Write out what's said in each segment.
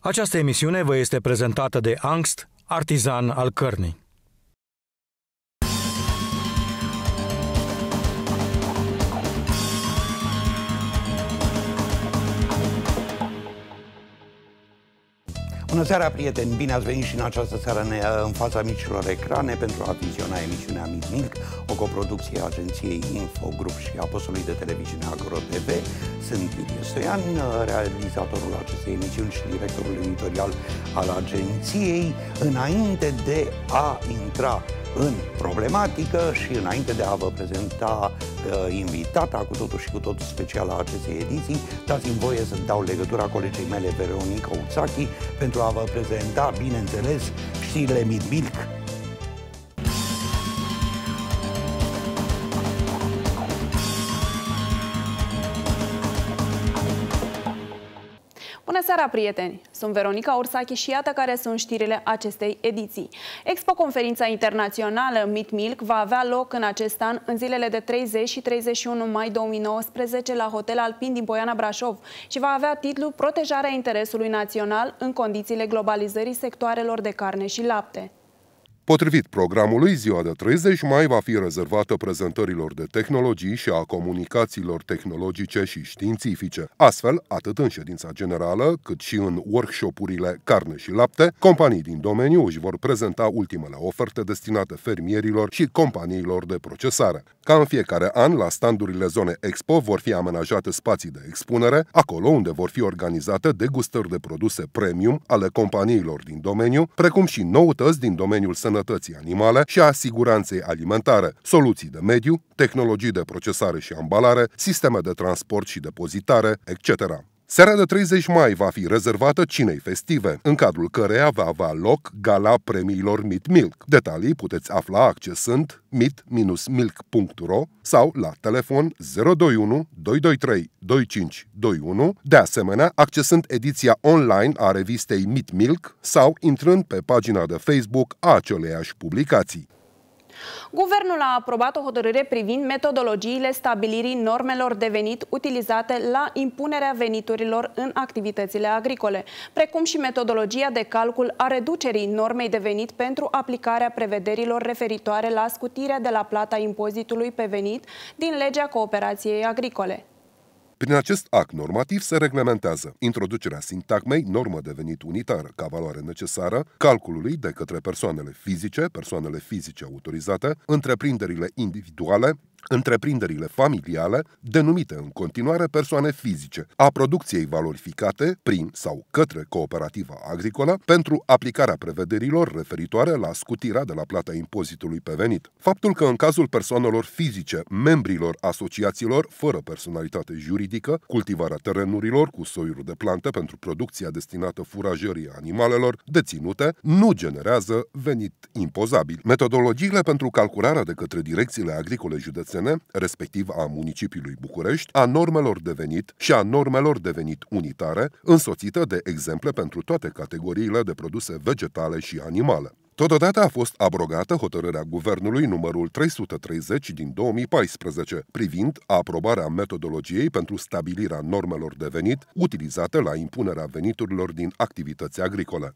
Această emisiune vă este prezentată de Angst, artizan al cărnii. Bună seara, prieteni! Bine ați venit și în această seară ne, în fața micilor ecrane pentru a viziona emisiunea Mic Mic, o coproducție a agenției Infogrup și a postului de televiziune Agro TV. Sunt Iulie Stoian, realizatorul acestei emisiuni și directorul editorial al agenției. Înainte de a intra în problematică și înainte de a vă prezenta uh, invitata cu totul și cu totul special a acestei ediții, dați-mi voie să dau legătura colegii mele Veronica Uțachi pentru a vă prezenta, bineînțeles, știrile Mid Milk seara, prieteni! Sunt Veronica Orsache și iată care sunt știrile acestei ediții. Expo Conferința Internațională Meat Milk va avea loc în acest an în zilele de 30 și 31 mai 2019 la Hotel Alpin din Poiana Brașov și va avea titlul Protejarea interesului național în condițiile globalizării sectoarelor de carne și lapte. Potrivit programului, ziua de 30 mai va fi rezervată prezentărilor de tehnologii și a comunicațiilor tehnologice și științifice. Astfel, atât în ședința generală, cât și în workshopurile Carne și Lapte, companii din domeniu își vor prezenta ultimele oferte destinate fermierilor și companiilor de procesare. Ca în fiecare an, la standurile zone Expo vor fi amenajate spații de expunere, acolo unde vor fi organizate degustări de produse premium ale companiilor din domeniu, precum și noutăți din domeniul sănătății animale și a siguranței alimentare, soluții de mediu, tehnologii de procesare și ambalare, sisteme de transport și depozitare, etc. Seara de 30 mai va fi rezervată cinei festive, în cadrul căreia va avea loc gala premiilor Meet Milk. Detalii puteți afla accesând meet-milk.ro sau la telefon 021 223 2521, de asemenea accesând ediția online a revistei Meet Milk sau intrând pe pagina de Facebook a aceleiași publicații. Guvernul a aprobat o hotărâre privind metodologiile stabilirii normelor de venit utilizate la impunerea veniturilor în activitățile agricole, precum și metodologia de calcul a reducerii normei de venit pentru aplicarea prevederilor referitoare la scutirea de la plata impozitului pe venit din legea cooperației agricole. Prin acest act normativ se reglementează introducerea sintagmei normă devenit unitară ca valoare necesară calculului de către persoanele fizice, persoanele fizice autorizate, întreprinderile individuale, Întreprinderile familiale, denumite în continuare persoane fizice, a producției valorificate prin sau către cooperativa agricolă pentru aplicarea prevederilor referitoare la scutirea de la plata impozitului pe venit. Faptul că în cazul persoanelor fizice, membrilor asociațiilor fără personalitate juridică, cultivarea terenurilor cu soiuri de plante pentru producția destinată furajării animalelor deținute nu generează venit impozabil. Metodologiile pentru calcularea de către direcțiile agricole județene județene, respectiv a municipiului București, a normelor de venit și a normelor de venit unitare, însoțită de exemple pentru toate categoriile de produse vegetale și animale. Totodată a fost abrogată hotărârea Guvernului numărul 330 din 2014, privind aprobarea metodologiei pentru stabilirea normelor de venit utilizate la impunerea veniturilor din activități agricole.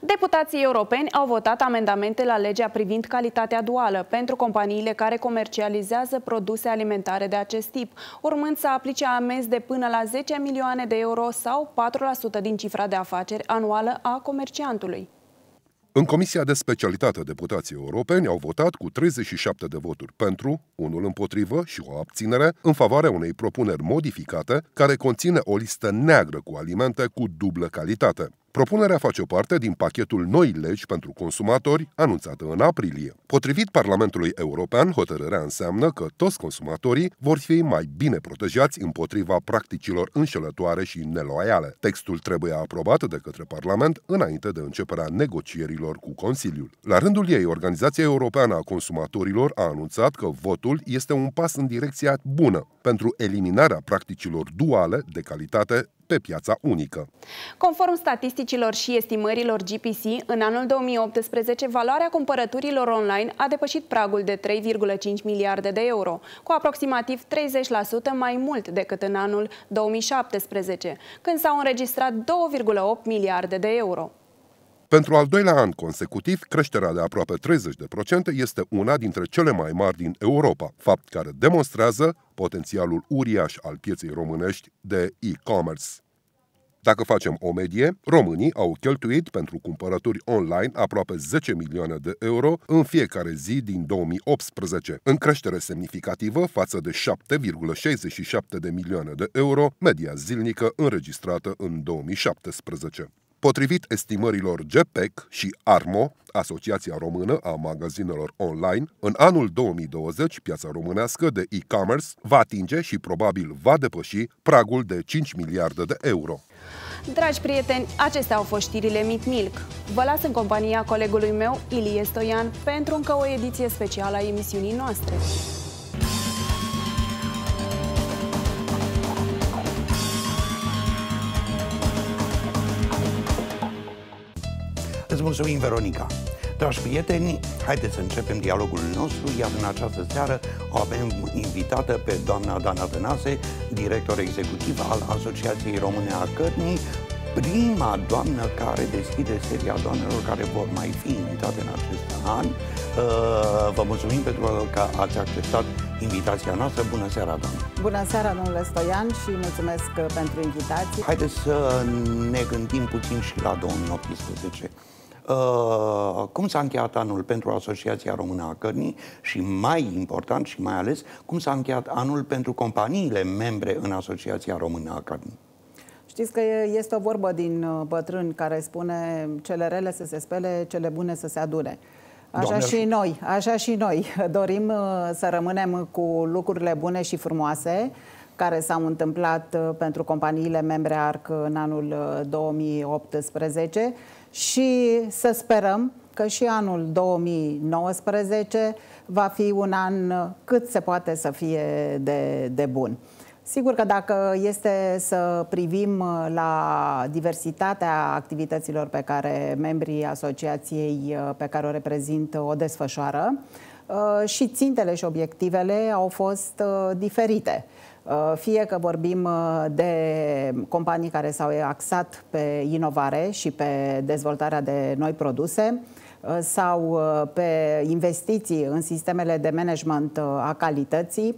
Deputații europeni au votat amendamente la legea privind calitatea duală pentru companiile care comercializează produse alimentare de acest tip, urmând să aplice amenzi de până la 10 milioane de euro sau 4% din cifra de afaceri anuală a comerciantului. În Comisia de Specialitate, deputații europeni au votat cu 37 de voturi pentru, unul împotrivă și o abținere în favoarea unei propuneri modificate care conține o listă neagră cu alimente cu dublă calitate. Propunerea face parte din pachetul Noi legi pentru consumatori, anunțată în aprilie. Potrivit Parlamentului European, hotărârea înseamnă că toți consumatorii vor fi mai bine protejați împotriva practicilor înșelătoare și neloiale. Textul trebuie aprobat de către Parlament înainte de începerea negocierilor cu Consiliul. La rândul ei, Organizația Europeană a Consumatorilor a anunțat că votul este un pas în direcția bună pentru eliminarea practicilor duale de calitate pe piața unică. Conform statisticilor și estimărilor GPC, în anul 2018, valoarea cumpărăturilor online a depășit pragul de 3,5 miliarde de euro, cu aproximativ 30% mai mult decât în anul 2017, când s-au înregistrat 2,8 miliarde de euro. Pentru al doilea an consecutiv, creșterea de aproape 30% este una dintre cele mai mari din Europa, fapt care demonstrează potențialul uriaș al pieței românești de e-commerce. Dacă facem o medie, românii au cheltuit pentru cumpărături online aproape 10 milioane de euro în fiecare zi din 2018, în creștere semnificativă față de 7,67 de milioane de euro media zilnică înregistrată în 2017. Potrivit estimărilor GPEC și ARMO, Asociația Română a Magazinelor Online, în anul 2020 piața românească de e-commerce va atinge și probabil va depăși pragul de 5 miliarde de euro. Dragi prieteni, acestea au fost știrile Meet Milk. Vă las în compania colegului meu, Ilie Stoian, pentru încă o ediție specială a emisiunii noastre. mulțumim, Veronica! Dragi prieteni, haideți să începem dialogul nostru, iar în această seară avem invitată pe doamna Dana Tănase, director executiv al Asociației Române a Cărnii, prima doamnă care deschide seria doamnelor care vor mai fi invitate în acest an. Uh, vă mulțumim pentru că ați acceptat invitația noastră. Bună seara, doamnă! Bună seara, domnule Stoian, și mulțumesc uh, pentru invitație. Haideți să ne gândim puțin și la 2018. Uh, cum s-a încheiat anul pentru Asociația Română a Cărnii și, mai important și mai ales, cum s-a încheiat anul pentru companiile membre în Asociația Română a Cărnii. Știți că este o vorbă din uh, bătrân care spune cele rele să se spele, cele bune să se adune. Așa Doamne și noi, așa și noi dorim uh, să rămânem cu lucrurile bune și frumoase care s-au întâmplat pentru companiile membre ARC în anul 2018 și să sperăm că și anul 2019 va fi un an cât se poate să fie de, de bun. Sigur că dacă este să privim la diversitatea activităților pe care membrii asociației pe care o reprezint o desfășoară, uh, și țintele și obiectivele au fost uh, diferite. Uh, fie că vorbim uh, de companii care s-au axat pe inovare și pe dezvoltarea de noi produse, uh, sau pe investiții în sistemele de management a calității,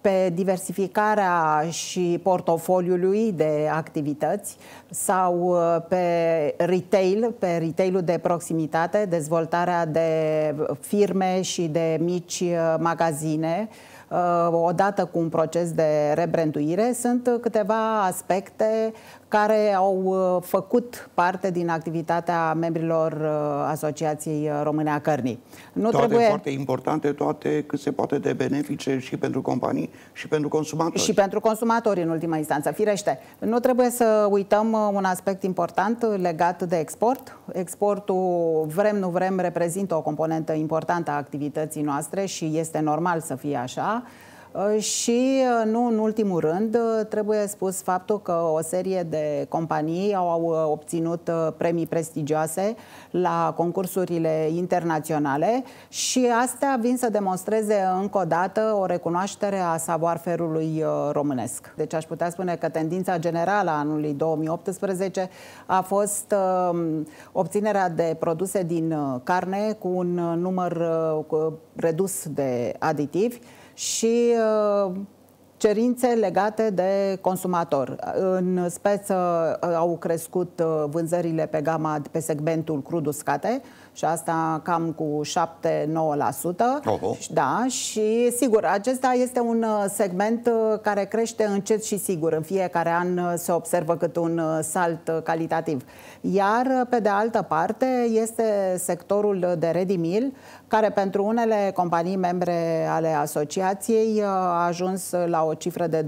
pe diversificarea și portofoliului de activități sau pe retail, pe retailul de proximitate, dezvoltarea de firme și de mici magazine, Uh, odată cu un proces de rebranduire, sunt câteva aspecte care au uh, făcut parte din activitatea membrilor uh, Asociației Române a Cărnii. Nu toate trebuie... foarte importante, toate cât se poate de benefice și pentru companii și pentru consumatori. Și pentru consumatori, în ultima instanță, firește. Nu trebuie să uităm uh, un aspect important legat de export. Exportul, vrem, nu vrem, reprezintă o componentă importantă a activității noastre și este normal să fie așa. Uh, și uh, nu în ultimul rând, uh, trebuie spus faptul că o serie de companii au obținut premii prestigioase la concursurile internaționale și astea vin să demonstreze încă o dată o recunoaștere a savoarferului românesc. Deci aș putea spune că tendința generală a anului 2018 a fost um, obținerea de produse din carne cu un număr redus de aditivi, și uh, cerințe legate de consumator. În speță uh, au crescut uh, vânzările pe gama, pe segmentul crud uscate, și asta cam cu 7-9%. Da, și sigur, acesta este un uh, segment uh, care crește încet și sigur. În fiecare an uh, se observă cât un salt calitativ. Iar, pe de altă parte, este sectorul de ready meal, care pentru unele companii membre ale asociației a ajuns la o cifră de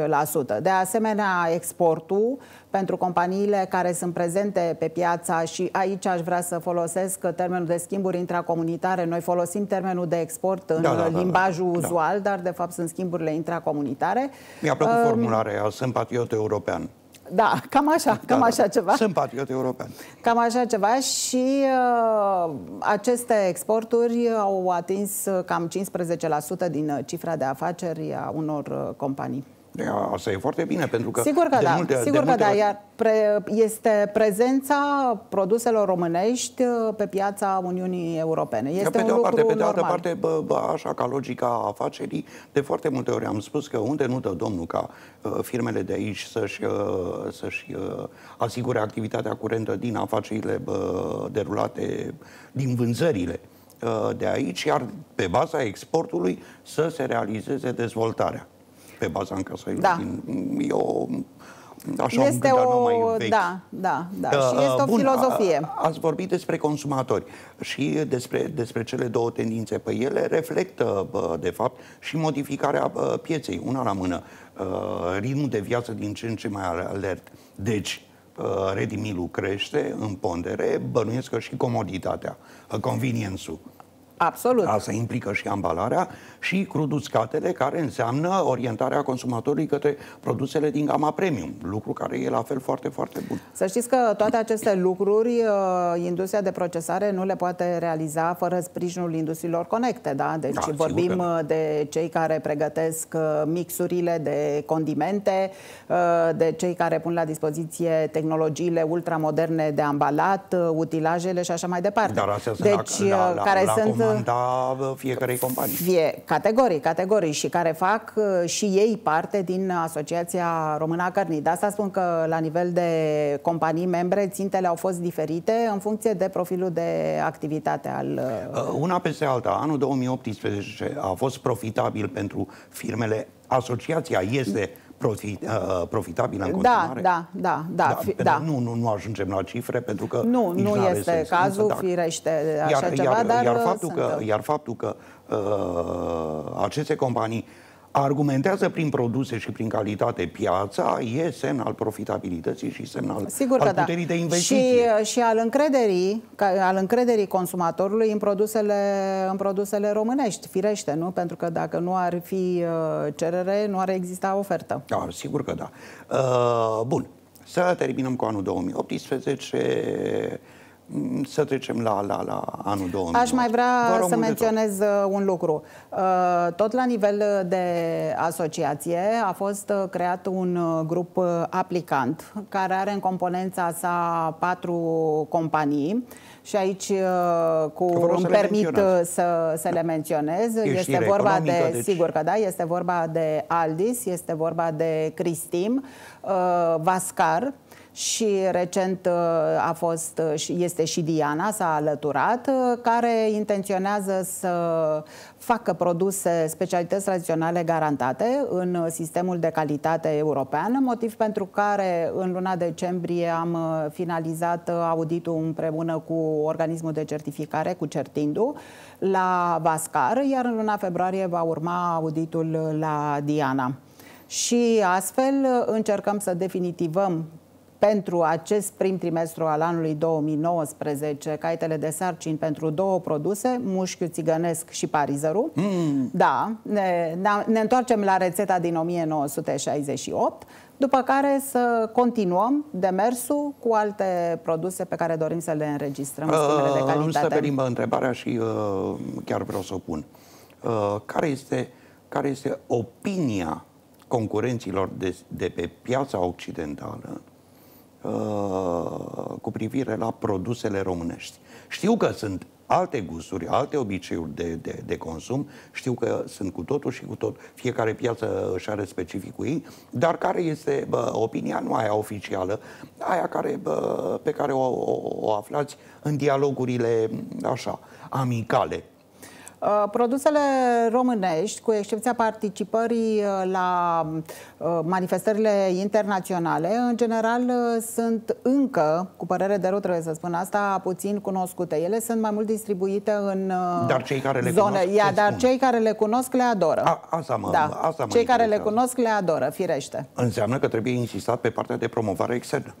20%. De asemenea, exportul pentru companiile care sunt prezente pe piața și aici aș vrea să folosesc termenul de schimburi intracomunitare. Noi folosim termenul de export în da, da, da, da. limbajul da, da, uzual, da. dar de fapt sunt schimburile intracomunitare. Mi-a plăcut um, formularea, sunt patriot european. Da, cam așa, da, cam da, așa da. ceva. Sunt patriot european. Cam așa ceva și uh, aceste exporturi au atins cam 15% din uh, cifra de afaceri a unor uh, companii. Asta e foarte bine, pentru că Sigur că de da, multe, sigur de că multe... da, iar pre, este prezența produselor românești uh, pe piața Uniunii Europene. Este pe un de o parte, pe de altă parte, bă, bă, așa ca logica afacerii, de foarte multe ori am spus că unde nu dă domnul ca uh, firmele de aici să-și, uh, să asigure activitatea curentă din afacerile bă, derulate, din vânzările de aici, iar pe baza exportului să se realizeze dezvoltarea pe baza casă. Da. Eu, așa este un o... mai vechi. Da, da, da. Uh, și este o bun, filozofie. A, ați vorbit despre consumatori și despre, despre cele două tendințe. Păi ele reflectă, de fapt, și modificarea pieței, una la mână. Ritmul de viață din ce în ce mai alert. Deci, redimilul crește în pondere, bănuiesc că și comoditatea, convenience-ul Absolut. Asta implică și ambalarea și cruduțcatele, care înseamnă orientarea consumatorului către produsele din gama premium, lucru care e la fel foarte, foarte bun. Să știți că toate aceste lucruri uh, industria de procesare nu le poate realiza fără sprijinul industriilor conecte, da? Deci da, vorbim da. Uh, de cei care pregătesc uh, mixurile de condimente, de cei care pun la dispoziție tehnologiile ultramoderne de ambalat, utilajele și așa mai departe. Dar astea deci, la, la, care la, sunt comanda fiecare companie. Fie, categorii, categorii și care fac uh, și ei parte din Asociația Română a Cărnii. De asta spun că la nivel de companii membre țintele au fost diferite în funcție de profilul de activitate al... Uh, uh, una peste alta. Anul 2018 a fost profitabil pentru firmele asociația este profit, uh, profitabilă în da, continuare? Da, da, da. da, da. Nu, nu, nu ajungem la cifre pentru că Nu, nu este sens, cazul, însă, da. firește așa iar, ceva, iar, dar iar uh, faptul, că, iar faptul că uh, aceste companii argumentează prin produse și prin calitate piața, e semn al profitabilității și semn al, Sigur că al da. puterii da. de investiție. Și, uh, și al, încrederii, al încrederii consumatorului în produsele, în produsele românești, firește, nu? Pentru că dacă nu ar fi uh, cerere, nu ar exista ofertă. Da, sigur că da. Uh, bun, să terminăm cu anul 2018 să trecem la, la, la anul 2000. Aș mai vrea să menționez uh, un lucru. Uh, tot la nivel uh, de asociație a fost creat un grup aplicant care are în componența sa patru companii și aici cu îmi să permit le să, să le menționez. Ești este vorba de, deci... sigur că da, este vorba de Aldis, este vorba de Cristim, Vascar, și recent uh, a fost, uh, este și Diana, s-a alăturat, uh, care intenționează să facă produse, specialități tradiționale garantate în sistemul de calitate european, motiv pentru care în luna decembrie am finalizat auditul împreună cu organismul de certificare, cu Certindu, la Vascar, iar în luna februarie va urma auditul la Diana. Și astfel încercăm să definitivăm pentru acest prim trimestru al anului 2019 caietele de sarcini pentru două produse, mușchiul țigănesc și parizărul. Mm. Da, ne, ne întoarcem la rețeta din 1968, după care să continuăm demersul cu alte produse pe care dorim să le înregistrăm, uh, schimbele de calitate. Să venim întrebarea și uh, chiar vreau să o pun. Uh, care, este, care este opinia concurenților de, de pe piața occidentală Uh, cu privire la produsele românești. Știu că sunt alte gusturi, alte obiceiuri de, de, de consum, știu că sunt cu totul și cu tot, fiecare piață își are specificul ei, dar care este bă, opinia, nu aia oficială, aia care, bă, pe care o, o, o aflați în dialogurile așa, amicale, Uh, produsele românești, cu excepția participării uh, la uh, manifestările internaționale, în general sunt încă, cu părere de rău trebuie să spun asta, puțin cunoscute. Ele sunt mai mult distribuite în dar cei care le zone. Cunosc, Ia, dar spun. cei care le cunosc le adoră. A, asta mă, da. asta mă cei care le cunosc le adoră, firește. Înseamnă că trebuie insistat pe partea de promovare externă.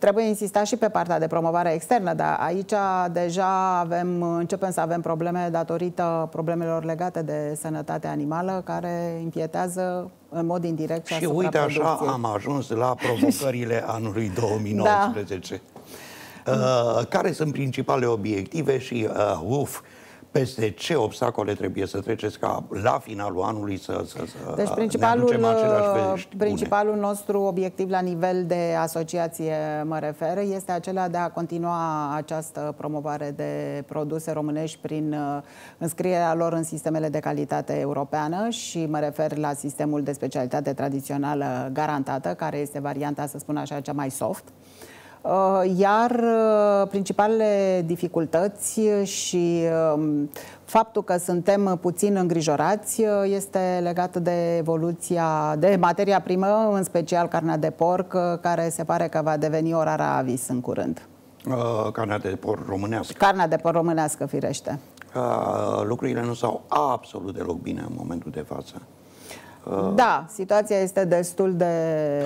Trebuie insistat și pe partea de promovare externă, dar aici deja avem, începem să avem probleme datorită problemelor legate de sănătate animală, care impietează în mod indirect și asupra uite producției. așa am ajuns la provocările anului 2019. Da. Uh, care sunt principalele obiective și uh, UF peste ce obstacole trebuie să treceți ca la finalul anului să, să, să deci principalul, uh, ne principalul nostru obiectiv la nivel de asociație, mă refer, este acela de a continua această promovare de produse românești prin uh, înscrierea lor în sistemele de calitate europeană și mă refer la sistemul de specialitate tradițională garantată, care este varianta, să spun așa, cea mai soft. Uh, Uh, iar uh, principalele dificultăți și um, faptul că suntem puțin îngrijorați uh, este legat de evoluția, de materia primă, în special carnea de porc, care se pare că va deveni o rara avis în curând. carnea de porc românească. Carnea de porc românească, firește. lucrurile nu s-au absolut deloc bine în momentul de față. Uh, da, situația este destul de,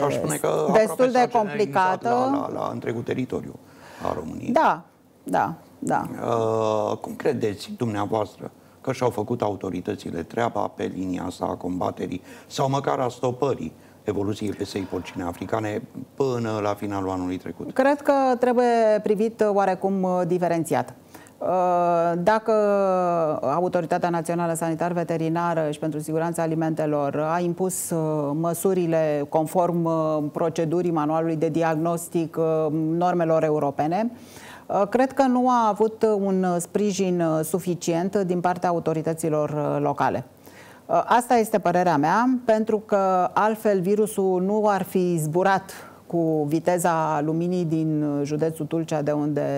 Aș spune că destul de complicată. La, la, la întregul teritoriu a României. Da, da, da. Uh, cum credeți dumneavoastră că și-au făcut autoritățile treaba pe linia asta a combaterii sau măcar a stopării evoluției pesei porcine africane până la finalul anului trecut? Cred că trebuie privit oarecum uh, diferențiat. Uh, dacă Autoritatea Națională Sanitar Veterinară și pentru Siguranța Alimentelor a impus uh, măsurile conform uh, procedurii manualului de diagnostic normelor europene, Cred că nu a avut un sprijin suficient din partea autorităților locale. Asta este părerea mea, pentru că altfel virusul nu ar fi zburat cu viteza luminii din județul Tulcea, de unde,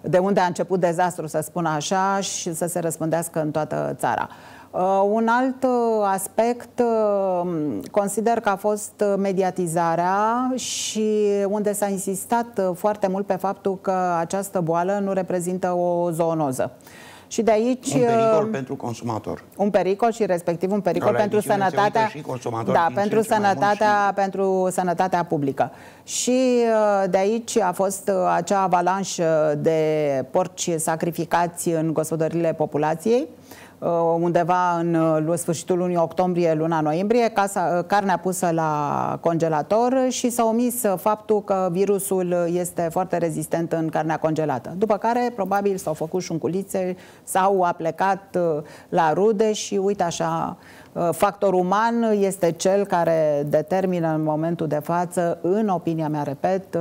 de unde a început dezastru, să spun așa, și să se răspândească în toată țara. Uh, un alt uh, aspect uh, consider că a fost mediatizarea și unde s-a insistat foarte mult pe faptul că această boală nu reprezintă o zoonoză. Și de aici... Un pericol uh, pentru consumator. Un pericol și respectiv un pericol pentru sănătatea... Și da, pentru sănătatea, pentru sănătatea publică. Și uh, de aici a fost uh, acea avalanșă de porci sacrificați în gospodările populației. Uh, undeva în uh, sfârșitul lunii octombrie, luna noiembrie, casa, uh, carnea pusă la congelator și s-a omis faptul că virusul este foarte rezistent în carnea congelată. După care, probabil, s-au făcut șunculițe, s-au aplecat la rude și uite așa Uh, factorul uman este cel care determină în momentul de față, în opinia mea, repet, uh,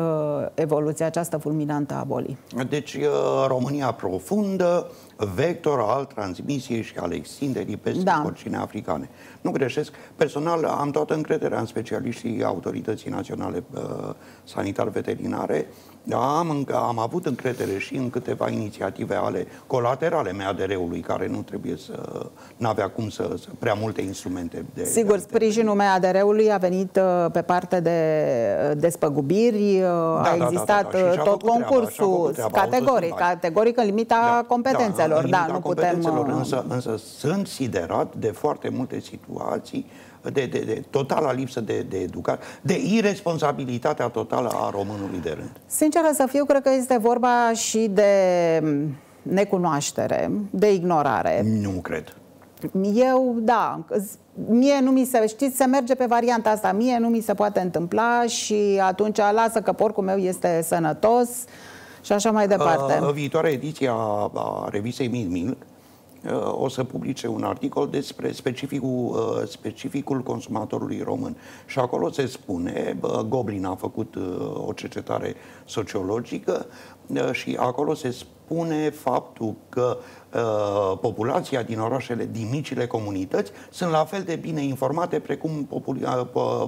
evoluția aceasta fulminantă a bolii. Deci uh, România profundă, vector al transmisiei și al extinderii peste da. porcine africane. Nu greșesc. Personal am toată încrederea în specialiștii Autorității Naționale Sanitar-Veterinare. Da, am, am avut încredere și în câteva inițiative ale colaterale mea de reului, care nu trebuie să n-avea cum să, să prea multe alte instrumente. De, Sigur, de sprijinul meu ADR-ului a venit uh, pe parte de uh, despăgubiri, uh, da, a existat da, da, da. da. tot concursul, treaba, categoric, categoric în limita da, competențelor. Da, în da, limita da, nu competențelor, putem... însă, însă sunt siderat de foarte multe situații de, de, de totala lipsă de, de educație, de irresponsabilitatea totală a românului de rând. Sincer să fiu, cred că este vorba și de necunoaștere, de ignorare. Nu cred. Eu, da, mie nu mi se, știți, se merge pe varianta asta, mie nu mi se poate întâmpla și atunci lasă că porcul meu este sănătos și așa mai departe. În viitoarea ediție a, a revistei Mil Mil ă, o să publice un articol despre specificul, ă, specificul consumatorului român. Și acolo se spune, Goblin a făcut ă, o cercetare sociologică și acolo se spune spune faptul că uh, populația din orașele, din micile comunități, sunt la fel de bine informate precum uh,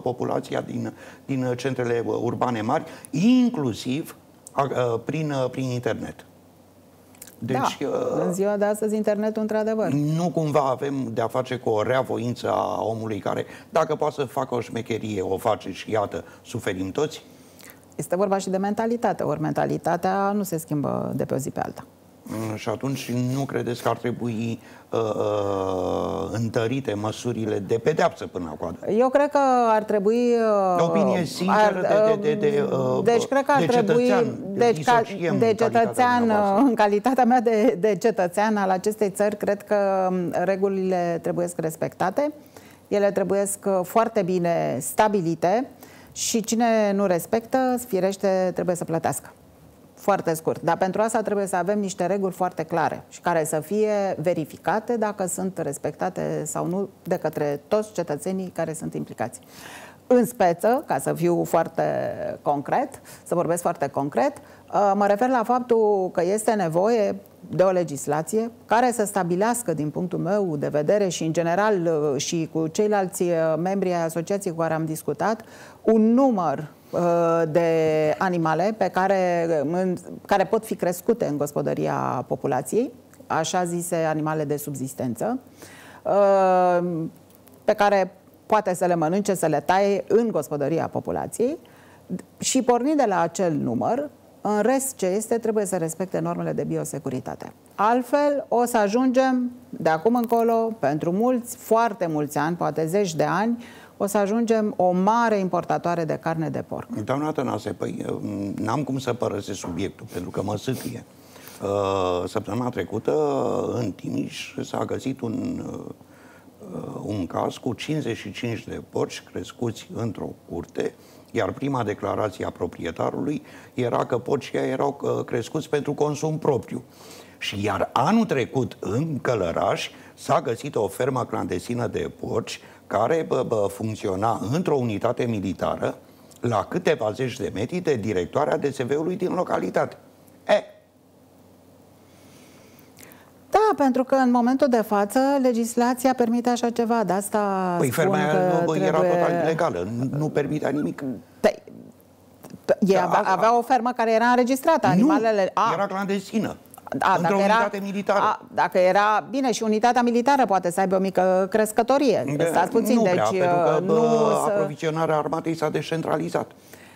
populația din, din centrele urbane mari, inclusiv uh, prin, prin internet. Deci, da, în ziua de astăzi internetul într-adevăr. Nu cumva avem de-a face cu o reavoință a omului care, dacă poate să facă o șmecherie, o face și iată, suferim toți? Este vorba și de mentalitate, ori mentalitatea nu se schimbă de pe o zi pe alta. Mm, și atunci nu credeți că ar trebui uh, uh, întărite măsurile de pedeapsă până la coadă? Eu cred că ar trebui... Uh, opinie sinceră ar, de, uh, de, de, de, uh, deci cred că ar de trebui, cetățean. Deci, ca, de cetățean, calitatea uh, în calitatea mea de, de cetățean al acestei țări, cred că um, regulile trebuie respectate. Ele trebuie uh, foarte bine stabilite. Și cine nu respectă, firește, trebuie să plătească. Foarte scurt. Dar pentru asta trebuie să avem niște reguli foarte clare și care să fie verificate dacă sunt respectate sau nu de către toți cetățenii care sunt implicați. În speță, ca să fiu foarte concret, să vorbesc foarte concret, uh, mă refer la faptul că este nevoie de o legislație care să stabilească, din punctul meu de vedere și în general uh, și cu ceilalți uh, membri ai asociației cu care am discutat, un număr uh, de animale pe care, care pot fi crescute în gospodăria populației, așa zise animale de subzistență, pe care poate să le mănânce, să le taie în gospodăria populației și pornind de la acel număr, în rest, ce este, trebuie să respecte normele de biosecuritate. Altfel, o să ajungem, de acum încolo, pentru mulți, foarte mulți ani, poate zeci de ani, o să ajungem o mare importatoare de carne de porc. Doamna Tănase, păi n-am cum să părăsesc subiectul, pentru că mă sâcrie. Uh, săptămâna trecută, în Timiș, s-a găsit un, uh, un caz cu 55 de porci crescuți într-o curte, iar prima declarație a proprietarului era că porcii erau uh, crescuți pentru consum propriu. Și iar anul trecut, în Călăraș, s-a găsit o fermă clandestină de porci care bă, bă, funcționa într-o unitate militară la câteva zeci de metri de directoarea DSV-ului din localitate. E, pentru că în momentul de față legislația permite așa ceva, de asta Păi nu, trebuie... era total ilegală, nu permitea nimic. Păi, e, da, avea, avea o fermă care era înregistrată, animalele... Nu, a, era clandestină. A, dacă era, militară. A, dacă era, bine, și unitatea militară poate să aibă o mică crescătorie. De, stați puțin, nu deci... Prea, pentru că uh, nu bă, armatei s-a descentralizat.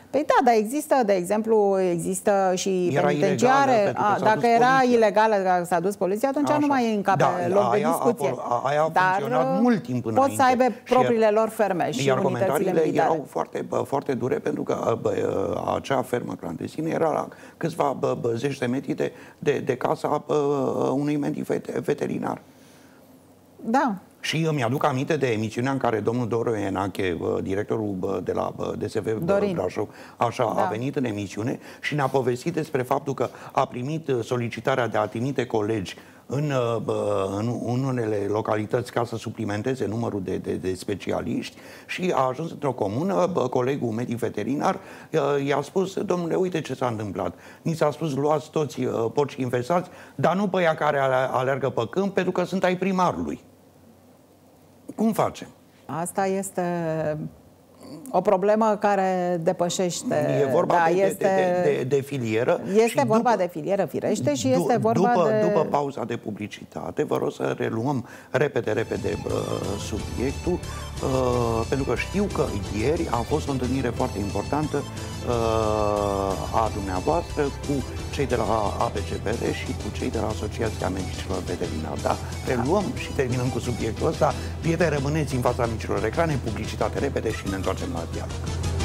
Păi da, dar există, de exemplu, există și penitenciare. Da, dacă era poliția. ilegală, dacă s-a dus poliția, atunci Așa. nu mai e în cap da, loc de discuție. A, aia a dar uh, mult timp înainte. Pot să aibă propriile lor ferme și Iar comentariile militare. erau foarte, bă, foarte dure pentru că uh, bă, uh, acea fermă clandestină era la câțiva bă, bă, zeci de metri de, de, de casa bă, unui medic veterinar. Da, și îmi aduc aminte de emisiunea în care domnul Doru Enache, directorul de la DSF Dorin. Brașov, așa, da. a venit în emisiune și ne-a povestit despre faptul că a primit uh, solicitarea de a trimite colegi în, uh, în unele localități ca să suplimenteze numărul de, de, de specialiști și a ajuns într-o comună, colegul medic veterinar uh, i-a spus, domnule, uite ce s-a întâmplat. Ni s-a spus, luați toți porci infestați, dar nu pe ea care alergă pe câmp, pentru că sunt ai primarului. Cum facem? Asta este o problemă care depășește. E vorba da, de, este, de, de, de, de filieră. Este vorba după, de filieră, firește, și este vorba după, de... După pauza de publicitate, vă rog să reluăm repede, repede uh, subiectul, uh, pentru că știu că ieri a fost o întâlnire foarte importantă uh, a dumneavoastră cu cei de la ABCBR și cu cei de la Asociația Medicilor Veterinari. Da? Reluăm și terminăm cu subiectul ăsta. Prieteni, rămâneți în fața micilor ecrane, publicitate repede și ne întoarcem la dialog.